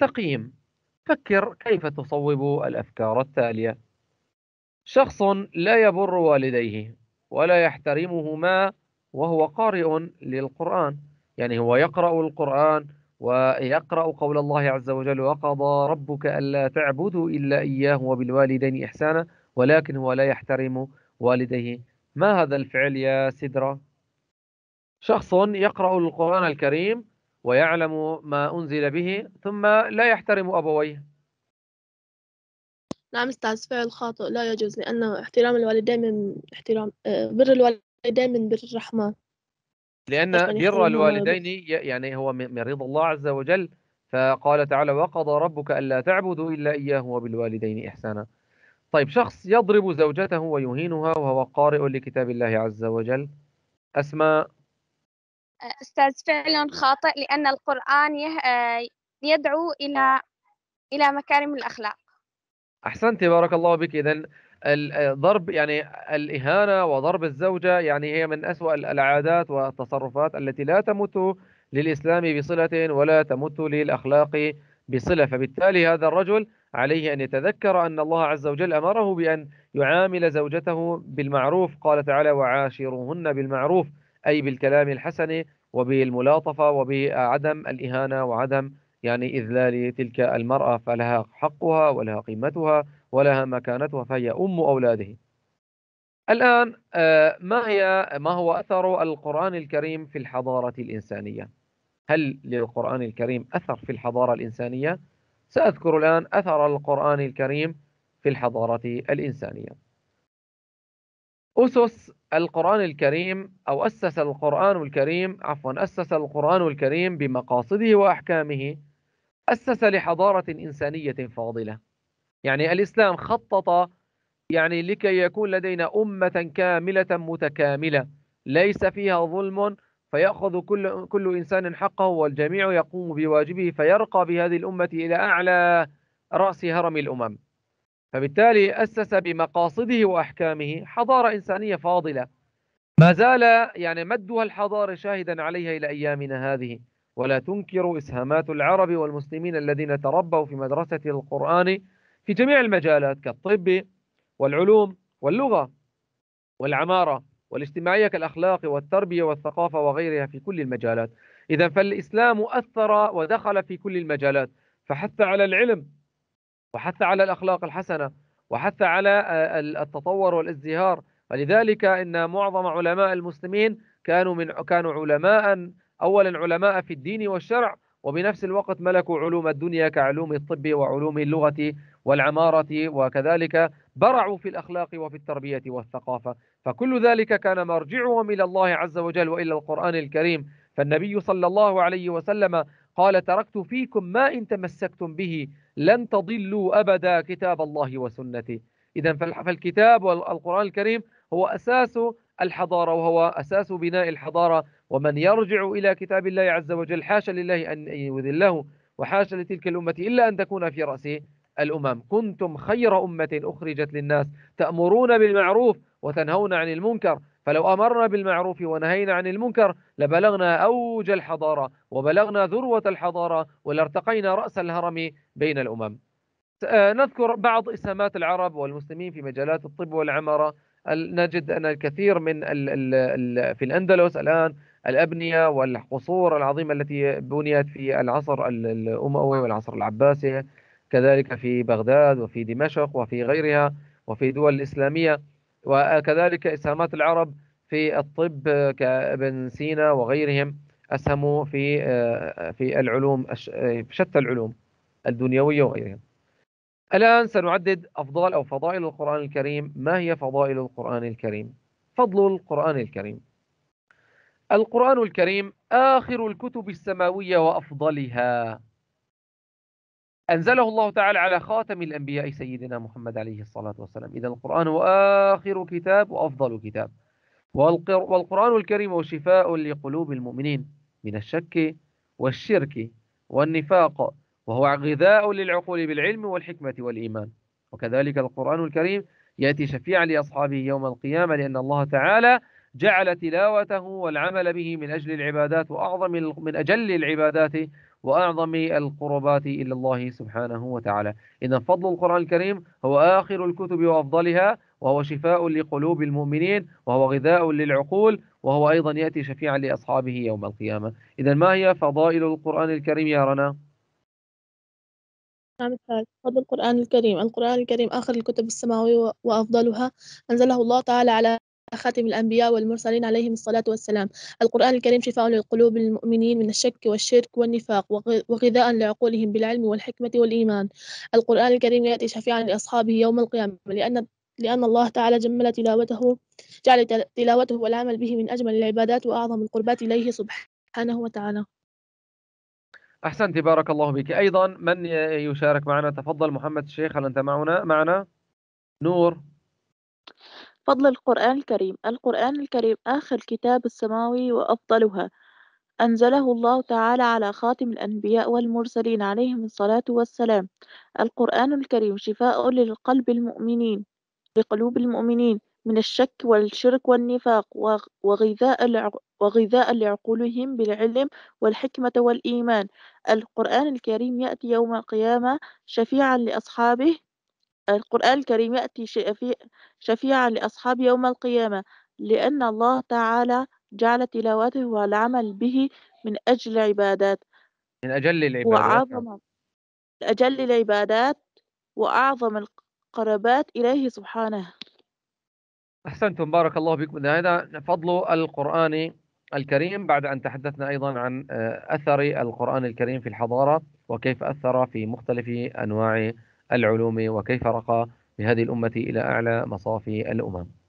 تقييم فكر كيف تصوب الأفكار التالية شخص لا يبر والديه ولا يحترمهما وهو قارئ للقرآن يعني هو يقرأ القرآن ويقرأ قول الله عز وجل وقضى ربك ألا تعبدوا إلا إياه وبالوالدين إحسانا ولكن هو لا يحترم والديه ما هذا الفعل يا سدرة؟ شخص يقرأ القرآن الكريم ويعلم ما أنزل به ثم لا يحترم أبويه نعم استاذ فعل خاطئ لا يجوز لأنه احترام الوالدين من احترام آه، بر الوالدين من بر الرحمن لأن بر الوالدين يعني هو من رضا الله عز وجل فقال تعالى وقضى ربك ألا تعبدوا إلا إياه وبالوالدين إحسانا طيب شخص يضرب زوجته ويهينها وهو قارئ لكتاب الله عز وجل أسماء أستاذ فعل خاطئ لأن القرآن آه، يدعو إلى إلى مكارم الأخلاق أحسنت بارك الله بك إذا آه، ضرب يعني الإهانة وضرب الزوجة يعني هي من أسوأ العادات والتصرفات التي لا تمت للإسلام بصلة ولا تمت للأخلاق بصلة فبالتالي هذا الرجل عليه أن يتذكر أن الله عز وجل أمره بأن يعامل زوجته بالمعروف قال تعالى وعاشروهن بالمعروف أي بالكلام الحسن وبالملاطفة وبعدم الإهانة وعدم يعني إذلال تلك المرأة فلها حقها ولها قيمتها ولها مكانتها فهي أم أولاده الآن آه، ما هي ما هو أثر القرآن الكريم في الحضارة الإنسانية هل للقرآن الكريم أثر في الحضارة الإنسانية؟ سأذكر الآن أثر القرآن الكريم في الحضارة الإنسانية أسس القرآن الكريم أو أسس القرآن الكريم عفوا أسس القرآن الكريم بمقاصده وأحكامه أسس لحضارة إنسانية فاضلة يعني الإسلام خطط يعني لكي يكون لدينا أمة كاملة متكاملة ليس فيها ظلم فيأخذ كل, كل إنسان حقه والجميع يقوم بواجبه فيرقى بهذه الأمة إلى أعلى رأس هرم الأمم فبالتالي أسس بمقاصده وأحكامه حضارة إنسانية فاضلة ما زال يعني مدها الحضارة شاهدا عليها إلى أيامنا هذه ولا تنكر إسهامات العرب والمسلمين الذين تربوا في مدرسة القرآن في جميع المجالات كالطب والعلوم واللغة والعمارة والاجتماعية كالأخلاق والتربية والثقافة وغيرها في كل المجالات إذا فالإسلام أثر ودخل في كل المجالات فحث على العلم وحث على الأخلاق الحسنة وحث على آه، التطور والازدهار ولذلك إن معظم علماء المسلمين كانوا من كانوا علماء أولا علماء في الدين والشرع وبنفس الوقت ملكوا علوم الدنيا كعلوم الطب وعلوم اللغة والعمارة وكذلك برعوا في الأخلاق وفي التربية والثقافة فكل ذلك كان مرجعهم إلى الله عز وجل وإلى القرآن الكريم فالنبي صلى الله عليه وسلم قال تركت فيكم ما إن تمسكتم به لن تضلوا أبدا كتاب الله وسنتي إذا فالكتاب والقرآن الكريم هو أساس الحضارة وهو أساس بناء الحضارة ومن يرجع إلى كتاب الله عز وجل حاشا لله أن يذله وحاشا لتلك الأمة إلا أن تكون في رأسه الأمم كنتم خير أمة أخرجت للناس تأمرون بالمعروف وتنهون عن المنكر فلو أمرنا بالمعروف ونهينا عن المنكر لبلغنا أوج الحضارة وبلغنا ذروة الحضارة ولارتقينا رأس الهرم بين الأمم آه، نذكر بعض إسهامات العرب والمسلمين في مجالات الطب والعمارة نجد أن الكثير من الـ الـ في الأندلس الآن الأبنية والقصور العظيمة التي بنيت في العصر الأموي والعصر العباسي كذلك في بغداد وفي دمشق وفي غيرها وفي دول الإسلامية وكذلك إسهامات العرب في الطب كابن سينا وغيرهم أسهموا في آه، في العلوم آه، شتى العلوم الدنيوية وغيرها الآن سنعدد أفضال أو فضائل القرآن الكريم ما هي فضائل القرآن الكريم؟ فضل القرآن الكريم القرآن الكريم آخر الكتب السماوية وأفضلها أنزله الله تعالى على خاتم الأنبياء سيدنا محمد عليه الصلاة والسلام إذا القرآن هو آخر كتاب وأفضل كتاب والقرآن الكريم هو شفاء لقلوب المؤمنين من الشك والشرك والنفاق وهو غذاء للعقول بالعلم والحكمة والإيمان وكذلك القرآن الكريم يأتي شفيعا لأصحابه يوم القيامة لأن الله تعالى جعل تلاوته والعمل به من أجل العبادات وأعظم من أجل العبادات وأعظم القربات إلى الله سبحانه وتعالى إذا فضل القرآن الكريم هو آخر الكتب وأفضلها وهو شفاء لقلوب المؤمنين وهو غذاء للعقول وهو أيضا يأتي شفيعا لأصحابه يوم القيامة إذا ما هي فضائل القرآن الكريم يا رنا؟ مثال نعم، فضل القرآن الكريم القرآن الكريم آخر الكتب السماوية وأفضلها أنزله الله تعالى على خاتم الأنبياء والمرسلين عليهم الصلاة والسلام القرآن الكريم شفاء للقلوب المؤمنين من الشك والشرك والنفاق وغذاء لعقولهم بالعلم والحكمة والإيمان القرآن الكريم يأتي شفيعا لأصحابه يوم القيامة لأن لأن الله تعالى جمل تلاوته جعل تلاوته والعمل به من أجمل العبادات وأعظم القربات إليه سبحانه وتعالى أحسنت بارك الله بك أيضا من يشارك معنا تفضل محمد الشيخ هل أنت معنا معنا نور فضل القرآن الكريم القرآن الكريم آخر كتاب السماوي وأفضلها أنزله الله تعالى على خاتم الأنبياء والمرسلين عليهم الصلاة والسلام القرآن الكريم شفاء للقلب المؤمنين لقلوب المؤمنين من الشك والشرك والنفاق وغذاء وغذاء لعقولهم بالعلم والحكمة والإيمان القرآن الكريم يأتي يوم القيامة شفيعا لأصحابه القرآن الكريم يأتي شفيعًا لأصحاب يوم القيامة، لأن الله تعالى جعل تلاوته والعمل به من أجل العبادات. من أجل العبادات نعم. وأعظم أجل العبادات وأعظم القربات إليه سبحانه أحسنتم بارك الله بكم هذا فضل القرآن الكريم بعد أن تحدثنا أيضا عن آه، أثر القرآن الكريم في الحضارة وكيف أثر في مختلف أنواع العلوم وكيف رقى بهذه الأمة إلى أعلى مصافي الأمم